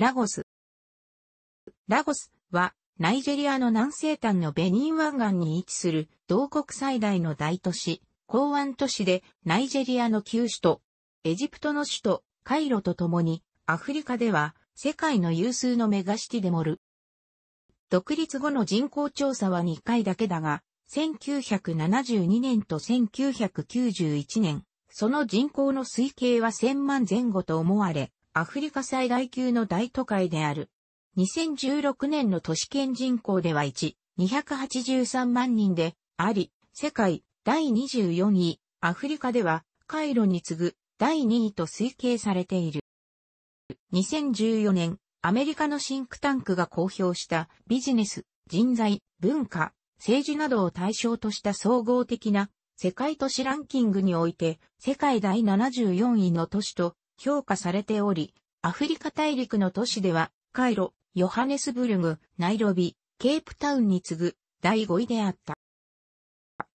ラゴス。ラゴスは、ナイジェリアの南西端のベニン湾岸に位置する、同国最大の大都市、港湾都市で、ナイジェリアの旧首都、エジプトの首都、カイロと共に、アフリカでは、世界の有数のメガシティでもる。独立後の人口調査は2回だけだが、1972年と1991年、その人口の推計は1000万前後と思われ、アフリカ最大級の大都会である。2016年の都市圏人口では1、283万人であり、世界第24位、アフリカではカイロに次ぐ第2位と推計されている。2014年、アメリカのシンクタンクが公表したビジネス、人材、文化、政治などを対象とした総合的な世界都市ランキングにおいて世界第74位の都市と評価されており、アフリカ大陸の都市では、カイロ、ヨハネスブルグ、ナイロビ、ケープタウンに次ぐ第5位であった。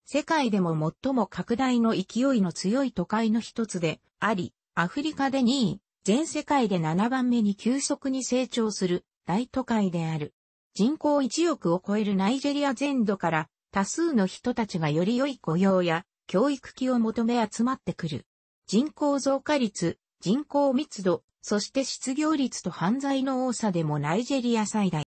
世界でも最も拡大の勢いの強い都会の一つであり、アフリカで2位、全世界で7番目に急速に成長する大都会である。人口1億を超えるナイジェリア全土から多数の人たちがより良い雇用や教育機を求め集まってくる。人口増加率人口密度、そして失業率と犯罪の多さでもナイジェリア最大。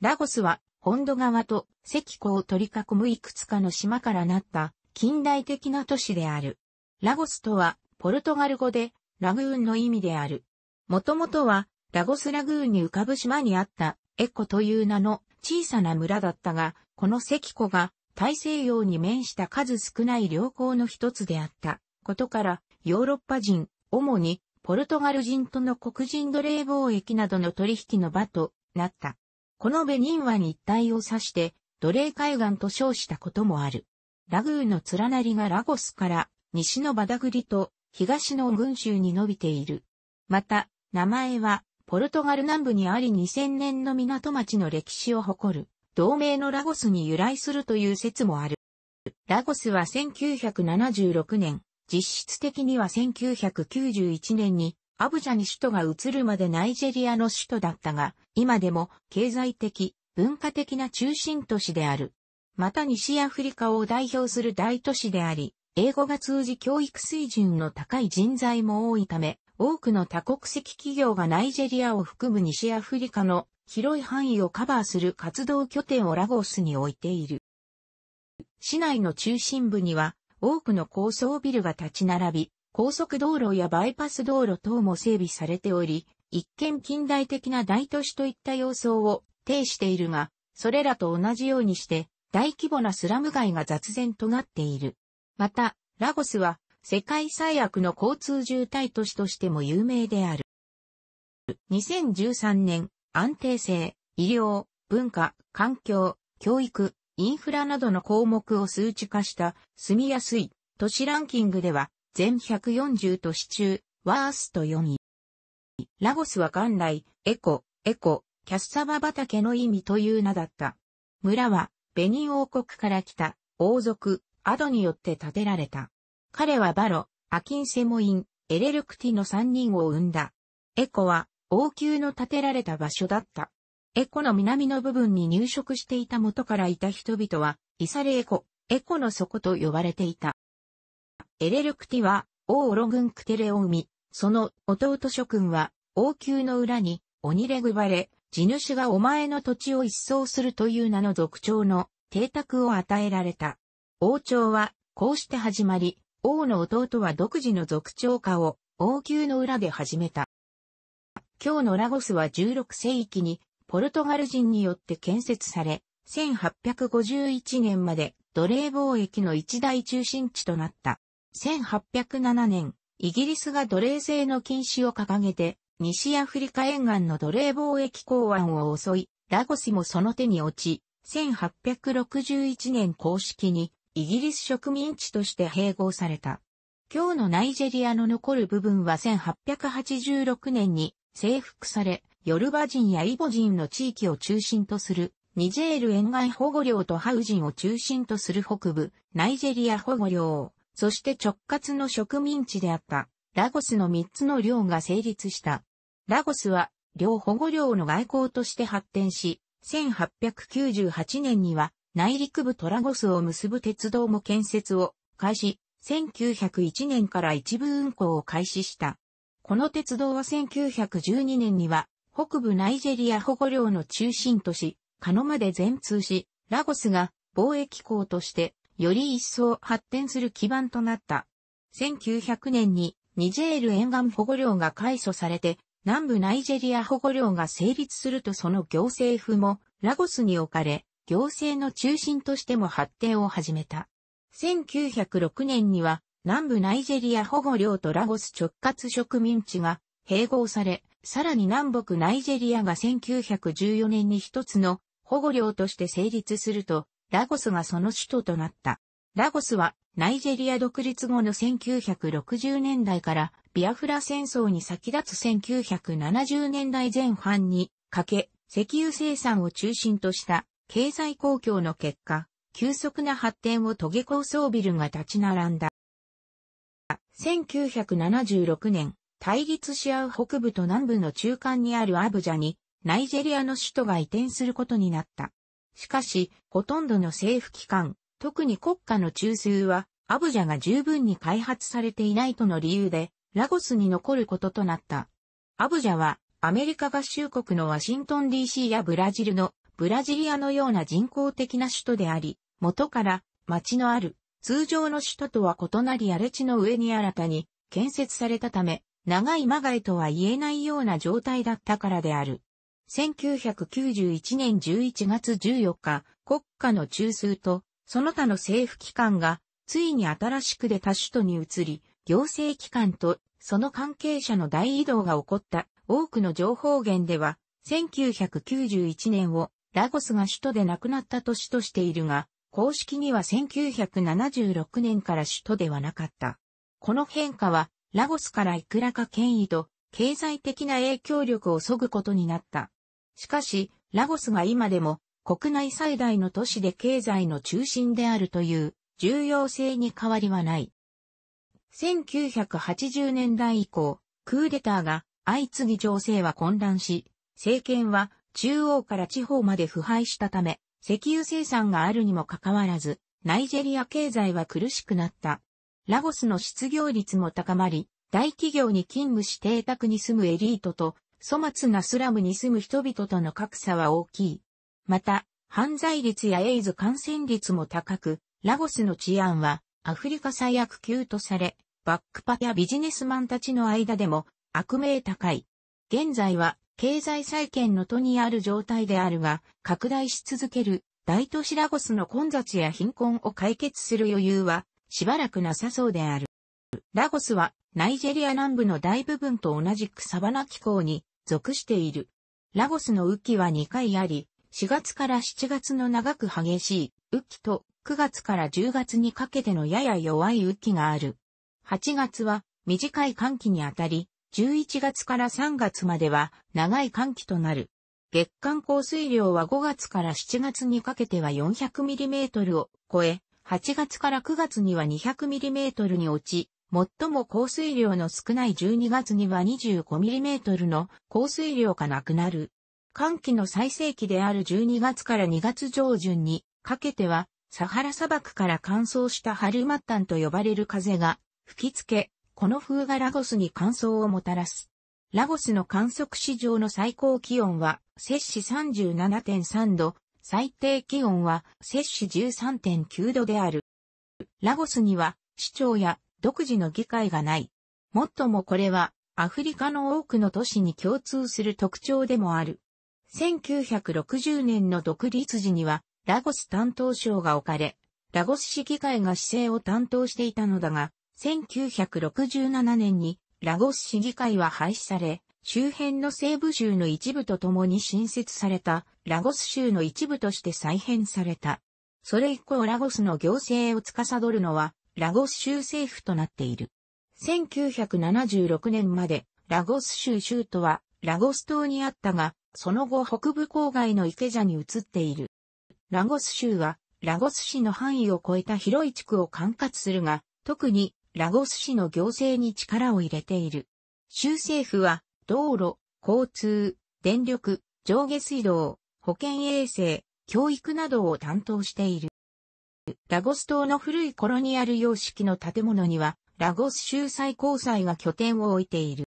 ラゴスは、本土側と石湖を取り囲むいくつかの島からなった近代的な都市である。ラゴスとは、ポルトガル語で、ラグーンの意味である。もともとは、ラゴスラグーンに浮かぶ島にあった、エコという名の小さな村だったが、この石湖が大西洋に面した数少ない良好の一つであったことから、ヨーロッパ人、主にポルトガル人との黒人奴隷貿易などの取引の場となった。このベニンは日体を指して奴隷海岸と称したこともある。ラグーの連なりがラゴスから西のバダグリと東の群州に伸びている。また、名前はポルトガル南部にあり2000年の港町の歴史を誇る同盟のラゴスに由来するという説もある。ラゴスは1976年、実質的には1991年にアブジャに首都が移るまでナイジェリアの首都だったが、今でも経済的、文化的な中心都市である。また西アフリカを代表する大都市であり、英語が通じ教育水準の高い人材も多いため、多くの多国籍企業がナイジェリアを含む西アフリカの広い範囲をカバーする活動拠点をラゴスに置いている。市内の中心部には多くの高層ビルが立ち並び、高速道路やバイパス道路等も整備されており、一見近代的な大都市といった様相を呈しているが、それらと同じようにして、大規模なスラム街が雑然となっている。また、ラゴスは世界最悪の交通渋滞都市としても有名である。2013年、安定性、医療、文化、環境、教育、インフラなどの項目を数値化した住みやすい都市ランキングでは全140都市中ワースト4位。ラゴスは元来エコ、エコ、キャッサバ畑の意味という名だった。村はベニ王国から来た王族アドによって建てられた。彼はバロ、アキンセモイン、エレルクティの3人を生んだ。エコは王宮の建てられた場所だった。エコの南の部分に入植していた元からいた人々は、イサレエコ、エコの底と呼ばれていた。エレルクティは、王オロ軍クテレを生み、その弟諸君は、王宮の裏に、鬼レグバレ、地主がお前の土地を一掃するという名の族長の邸宅を与えられた。王朝は、こうして始まり、王の弟は独自の族長化を王宮の裏で始めた。今日のラゴスは16世紀にポルトガル人によって建設され、1851年まで奴隷貿易の一大中心地となった。1807年、イギリスが奴隷制の禁止を掲げて、西アフリカ沿岸の奴隷貿易港湾を襲い、ラゴスもその手に落ち、1861年公式にイギリス植民地として併合された。今日のナイジェリアの残る部分は1886年に征服され、ヨルバ人やイボ人の地域を中心とする、ニジェール沿岸保護領とハウ人を中心とする北部、ナイジェリア保護領、そして直轄の植民地であった、ラゴスの3つの領が成立した。ラゴスは、領保護領の外交として発展し、1898年には、内陸部トラゴスを結ぶ鉄道も建設を開始、1901年から一部運行を開始した。この鉄道は1912年には北部ナイジェリア保護領の中心都市、カノまで全通し、ラゴスが貿易港としてより一層発展する基盤となった。1900年にニジェール沿岸保護領が改除されて、南部ナイジェリア保護領が成立するとその行政府もラゴスに置かれ、行政の中心としても発展を始めた。1906年には南部ナイジェリア保護領とラゴス直轄植民地が併合され、さらに南北ナイジェリアが1914年に一つの保護領として成立すると、ラゴスがその首都となった。ラゴスはナイジェリア独立後の1960年代からビアフラ戦争に先立つ1970年代前半にかけ石油生産を中心とした経済公共の結果、急速な発展を遂げ高層ビルが立ち並んだ。1976年、対立し合う北部と南部の中間にあるアブジャに、ナイジェリアの首都が移転することになった。しかし、ほとんどの政府機関、特に国家の中枢は、アブジャが十分に開発されていないとの理由で、ラゴスに残ることとなった。アブジャは、アメリカ合衆国のワシントン DC やブラジルの、ブラジリアのような人工的な首都であり、元から町のある通常の首都とは異なり荒れ地の上に新たに建設されたため、長いまがいとは言えないような状態だったからである。1991年11月14日、国家の中枢とその他の政府機関がついに新しく出た首都に移り、行政機関とその関係者の大移動が起こった多くの情報源では、1991年をラゴスが首都で亡くなった年としているが、公式には1976年から首都ではなかった。この変化はラゴスからいくらか権威と経済的な影響力を削ぐことになった。しかし、ラゴスが今でも国内最大の都市で経済の中心であるという重要性に変わりはない。1980年代以降、クーデターが相次ぎ情勢は混乱し、政権は中央から地方まで腐敗したため、石油生産があるにもかかわらず、ナイジェリア経済は苦しくなった。ラゴスの失業率も高まり、大企業に勤務し邸宅に住むエリートと、粗末なスラムに住む人々との格差は大きい。また、犯罪率やエイズ感染率も高く、ラゴスの治安はアフリカ最悪級とされ、バックパやビジネスマンたちの間でも悪名高い。現在は経済再建の途にある状態であるが、拡大し続ける大都市ラゴスの混雑や貧困を解決する余裕はしばらくなさそうである。ラゴスはナイジェリア南部の大部分と同じくサバナ気候に属している。ラゴスの雨季は2回あり、4月から7月の長く激しい雨季と9月から10月にかけてのやや弱い雨季がある。8月は短い寒気にあたり、11月から3月までは長い寒気となる。月間降水量は5月から7月にかけては4 0 0トルを超え、8月から9月には 200mm に落ち、最も降水量の少ない12月には 25mm の降水量がなくなる。寒気の最盛期である12月から2月上旬にかけては、サハラ砂漠から乾燥した春末端と呼ばれる風が吹きつけ、この風がラゴスに乾燥をもたらす。ラゴスの観測史上の最高気温は、摂氏37.3度、最低気温は摂氏13.9度である。ラゴスには市長や独自の議会がない。もっともこれはアフリカの多くの都市に共通する特徴でもある。1960年の独立時にはラゴス担当省が置かれ、ラゴス市議会が市政を担当していたのだが、1967年にラゴス市議会は廃止され、周辺の西部州の一部と共に新設されたラゴス州の一部として再編された。それ以降ラゴスの行政を司るのは、ラゴス州政府となっている。1976年まで、ラゴス州州都は、ラゴス島にあったが、その後北部郊外の池ケに移っている。ラゴス州は、ラゴス市の範囲を超えた広い地区を管轄するが、特に、ラゴス市の行政に力を入れている。州政府は、道路、交通、電力、上下水道、保健衛生、教育などを担当している。ラゴス島の古いコロニアル様式の建物には、ラゴス州最高裁が拠点を置いている。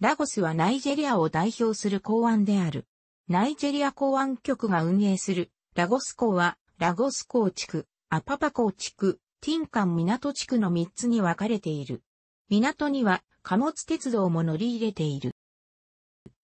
ラゴスはナイジェリアを代表する港湾である。ナイジェリア港湾局が運営するラゴス港は、ラゴス港地区、アパパ港地区、ティンカン港地区の3つに分かれている。港には貨物鉄道も乗り入れている。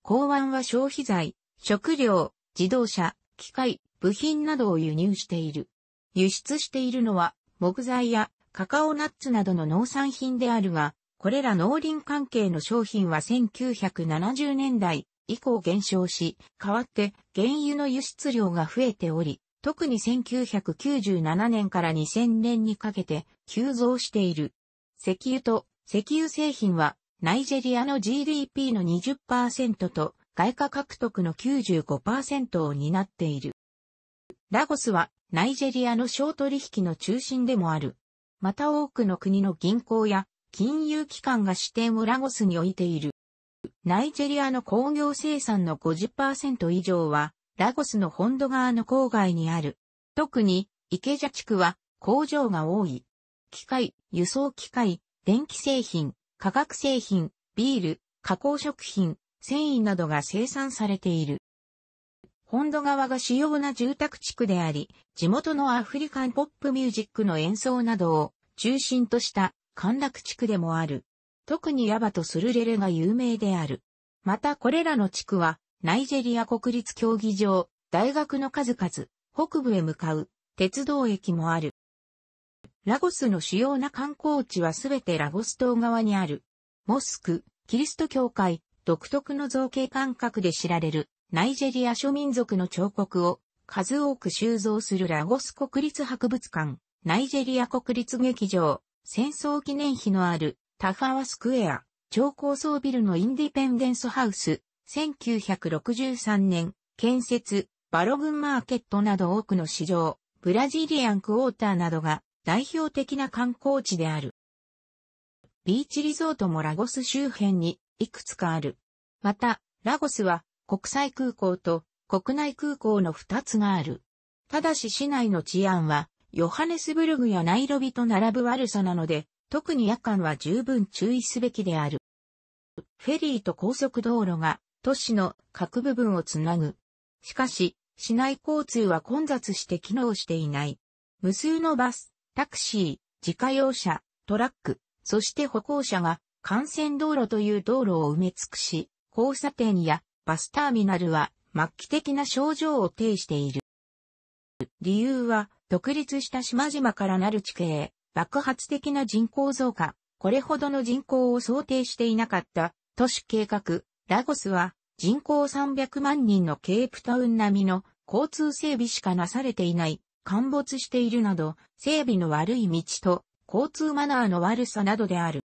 港湾は消費財、食料、自動車、機械、部品などを輸入している。輸出しているのは木材やカカオナッツなどの農産品であるが、これら農林関係の商品は1970年代以降減少し、代わって原油の輸出量が増えており、特に1997年から2000年にかけて急増している。石油と石油製品はナイジェリアの GDP の20%と外貨獲得の95%を担っている。ラゴスはナイジェリアの商取引の中心でもある。また多くの国の銀行や金融機関が支店をラゴスに置いている。ナイジェリアの工業生産の50%以上はラゴスの本土側の郊外にある。特に池ジャ地区は工場が多い。機械、輸送機械、電気製品、化学製品、ビール、加工食品、繊維などが生産されている。本土側が主要な住宅地区であり、地元のアフリカンポップミュージックの演奏などを中心とした歓楽地区でもある。特にヤバとスルレレが有名である。またこれらの地区は、ナイジェリア国立競技場、大学の数々、北部へ向かう、鉄道駅もある。ラゴスの主要な観光地はすべてラゴス島側にある。モスク、キリスト教会、独特の造形感覚で知られるナイジェリア諸民族の彫刻を数多く収蔵するラゴス国立博物館、ナイジェリア国立劇場、戦争記念碑のあるタファワスクエア、超高層ビルのインディペンデンスハウス、1963年、建設、バログンマーケットなど多くの市場、ブラジリアンクォーターなどが代表的な観光地である。ビーチリゾートもラゴス周辺にいくつかある。また、ラゴスは国際空港と国内空港の2つがある。ただし市内の治安は、ヨハネスブルグやナイロビと並ぶ悪さなので、特に夜間は十分注意すべきである。フェリーと高速道路が都市の各部分をつなぐ。しかし、市内交通は混雑して機能していない。無数のバス、タクシー、自家用車、トラック、そして歩行者が幹線道路という道路を埋め尽くし、交差点やバスターミナルは末期的な症状を呈している。理由は、独立した島々からなる地形、爆発的な人口増加、これほどの人口を想定していなかった都市計画、ラゴスは人口300万人のケープタウン並みの交通整備しかなされていない、陥没しているなど、整備の悪い道と交通マナーの悪さなどである。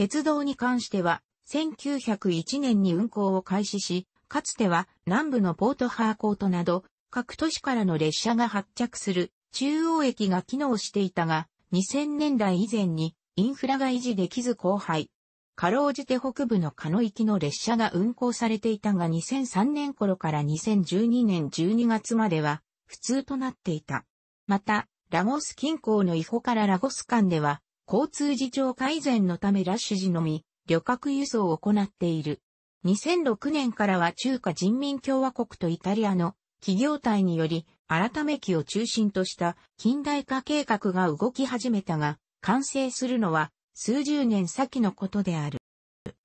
鉄道に関しては、1901年に運行を開始し、かつては南部のポートハーコートなど、各都市からの列車が発着する中央駅が機能していたが、2000年代以前にインフラが維持できず荒廃。かろうじて北部の鹿野行きの列車が運行されていたが2003年頃から2012年12月までは普通となっていた。また、ラゴス近郊の違法からラゴス間では交通事情改善のためラッシュ時のみ、旅客輸送を行っている。2006年からは中華人民共和国とイタリアの企業体により、改め機を中心とした近代化計画が動き始めたが、完成するのは数十年先のことである。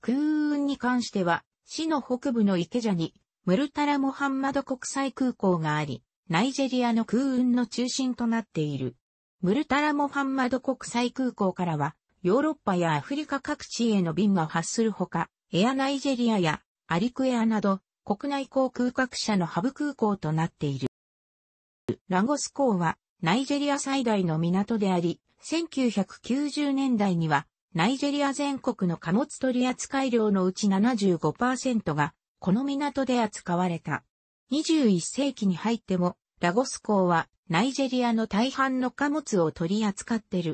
空運に関しては、市の北部の池ジャに、ムルタラ・モハンマド国際空港があり、ナイジェリアの空運の中心となっている。ムルタラ・モハンマド国際空港からは、ヨーロッパやアフリカ各地への便が発するほか、エアナイジェリアやアリクエアなど、国内航空各社のハブ空港となっている。ラゴス港は、ナイジェリア最大の港であり、1990年代には、ナイジェリア全国の貨物取扱量のうち75%が、この港で扱われた。21世紀に入っても、ラゴス港はナイジェリアの大半の貨物を取り扱ってる。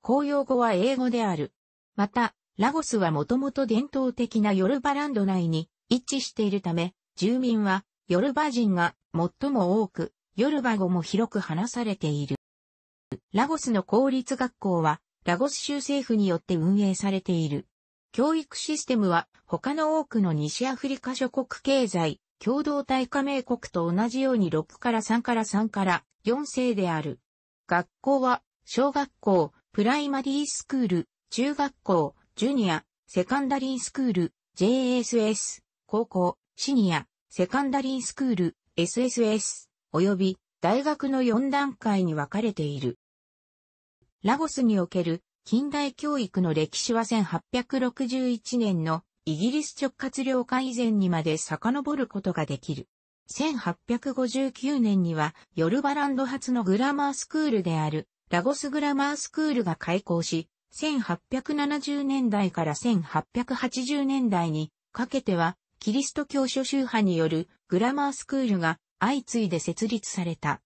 公用語は英語である。また、ラゴスはもともと伝統的なヨルバランド内に一致しているため、住民はヨルバ人が最も多く、ヨルバ語も広く話されている。ラゴスの公立学校は、ラゴス州政府によって運営されている。教育システムは他の多くの西アフリカ諸国経済、共同体加盟国と同じように6から3から3から4世である。学校は、小学校、プライマリースクール、中学校、ジュニア、セカンダリースクール、JSS、高校、シニア、セカンダリースクール、SSS、及び大学の4段階に分かれている。ラゴスにおける近代教育の歴史は1861年のイギリス直轄領下以前にまで遡ることができる。1859年にはヨルバランド発のグラマースクールであるラゴスグラマースクールが開校し、1870年代から1880年代にかけてはキリスト教諸宗派によるグラマースクールが相次いで設立された。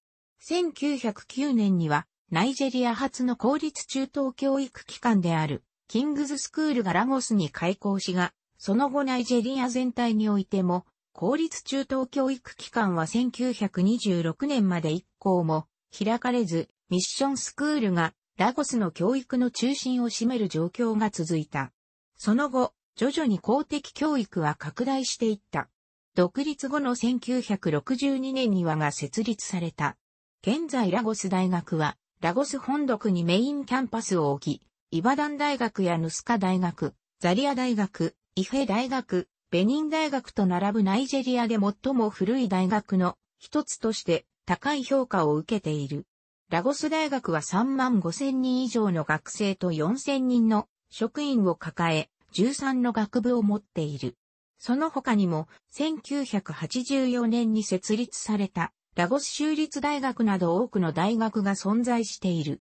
1909年にはナイジェリア発の公立中等教育機関であるキングズスクールがラゴスに開校しがその後ナイジェリア全体においても、公立中等教育機関は1926年まで一校も開かれず、ミッションスクールがラゴスの教育の中心を占める状況が続いた。その後、徐々に公的教育は拡大していった。独立後の1962年にはが設立された。現在ラゴス大学は、ラゴス本国にメインキャンパスを置き、イバダン大学やヌスカ大学、ザリア大学、伊平大学、ベニン大学と並ぶナイジェリアで最も古い大学の一つとして高い評価を受けている。ラゴス大学は3万5千人以上の学生と4千人の職員を抱え、13の学部を持っている。その他にも、1984年に設立された、ラゴス州立大学など多くの大学が存在している。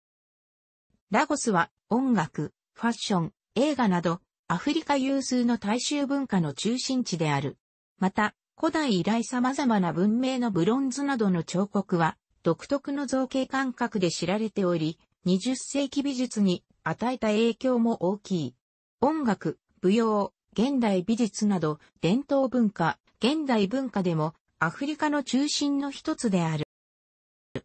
ラゴスは、音楽、ファッション、映画など、アフリカ有数の大衆文化の中心地である。また、古代以来様々な文明のブロンズなどの彫刻は、独特の造形感覚で知られており、20世紀美術に与えた影響も大きい。音楽、舞踊、現代美術など、伝統文化、現代文化でも、アフリカの中心の一つである。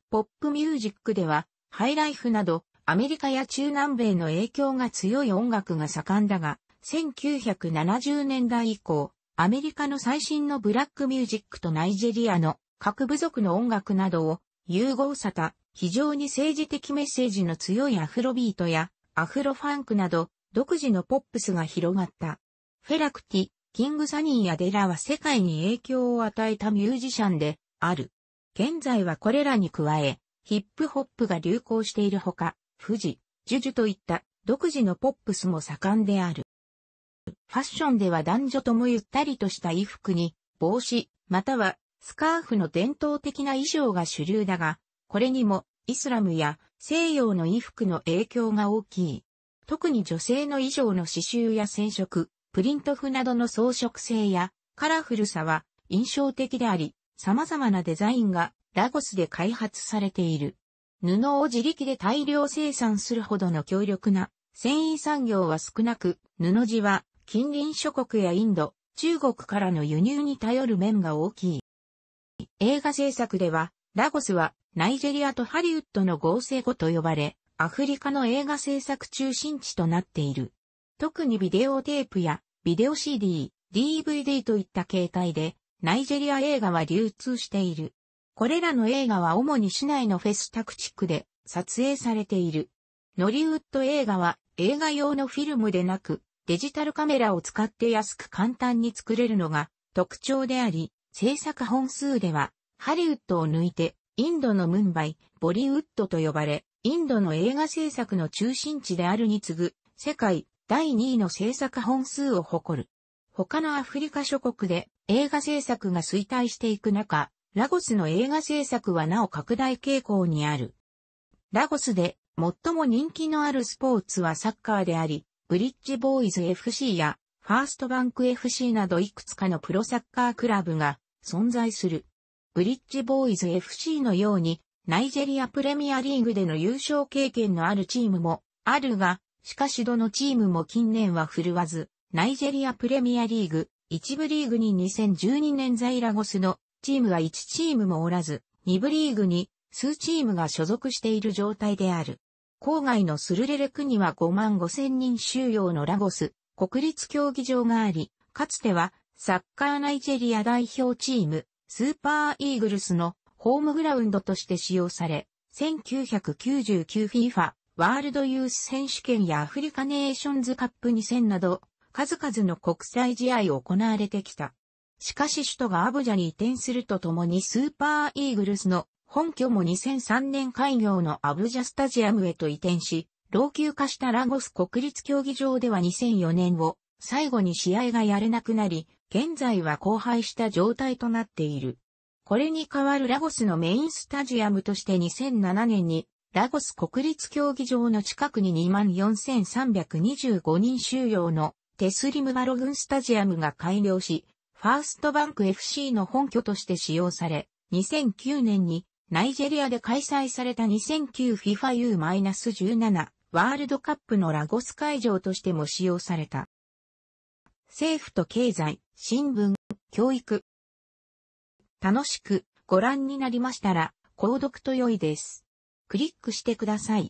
ポップミュージックでは、ハイライフなど、アメリカや中南米の影響が強い音楽が盛んだが、1970年代以降、アメリカの最新のブラックミュージックとナイジェリアの各部族の音楽などを融合さた非常に政治的メッセージの強いアフロビートやアフロファンクなど独自のポップスが広がった。フェラクティ、キングサニーやデラは世界に影響を与えたミュージシャンである。現在はこれらに加え、ヒップホップが流行しているほか、富士、ジュジュといった独自のポップスも盛んである。ファッションでは男女ともゆったりとした衣服に、帽子、またはスカーフの伝統的な衣装が主流だが、これにもイスラムや西洋の衣服の影響が大きい。特に女性の衣装の刺繍や染色、プリント譜などの装飾性やカラフルさは印象的であり、様々なデザインがラゴスで開発されている。布を自力で大量生産するほどの強力な繊維産業は少なく、布地は近隣諸国やインド、中国からの輸入に頼る面が大きい。映画制作では、ラゴスはナイジェリアとハリウッドの合成語と呼ばれ、アフリカの映画制作中心地となっている。特にビデオテープやビデオ CD、DVD といった形態で、ナイジェリア映画は流通している。これらの映画は主に市内のフェスタク地区で撮影されている。ノリウッド映画は映画用のフィルムでなく、デジタルカメラを使って安く簡単に作れるのが特徴であり、制作本数ではハリウッドを抜いてインドのムンバイ、ボリウッドと呼ばれ、インドの映画制作の中心地であるに次ぐ世界第2位の制作本数を誇る。他のアフリカ諸国で映画制作が衰退していく中、ラゴスの映画制作はなお拡大傾向にある。ラゴスで最も人気のあるスポーツはサッカーであり、ブリッジボーイズ FC やファーストバンク FC などいくつかのプロサッカークラブが存在する。ブリッジボーイズ FC のようにナイジェリアプレミアリーグでの優勝経験のあるチームもあるが、しかしどのチームも近年は振るわず、ナイジェリアプレミアリーグ、一部リーグに2012年在ラゴスのチームは1チームもおらず、2部リーグに数チームが所属している状態である。郊外のスルレレクには5万5千人収容のラゴス国立競技場があり、かつてはサッカーナイジェリア代表チームスーパーイーグルスのホームグラウンドとして使用され、1999FIFA ワールドユース選手権やアフリカネーションズカップ2000など、数々の国際試合を行われてきた。しかし首都がアブジャに移転するとともにスーパーイーグルスの本拠も2003年開業のアブジャスタジアムへと移転し、老朽化したラゴス国立競技場では2004年を最後に試合がやれなくなり、現在は荒廃した状態となっている。これに代わるラゴスのメインスタジアムとして2007年にラゴス国立競技場の近くに24,325人収容のテスリムバロ軍スタジアムが改良し、ファーストバンク FC の本拠として使用され、2009年にナイジェリアで開催された 2009FIFA U-17 ワールドカップのラゴス会場としても使用された。政府と経済、新聞、教育。楽しくご覧になりましたら、購読と良いです。クリックしてください。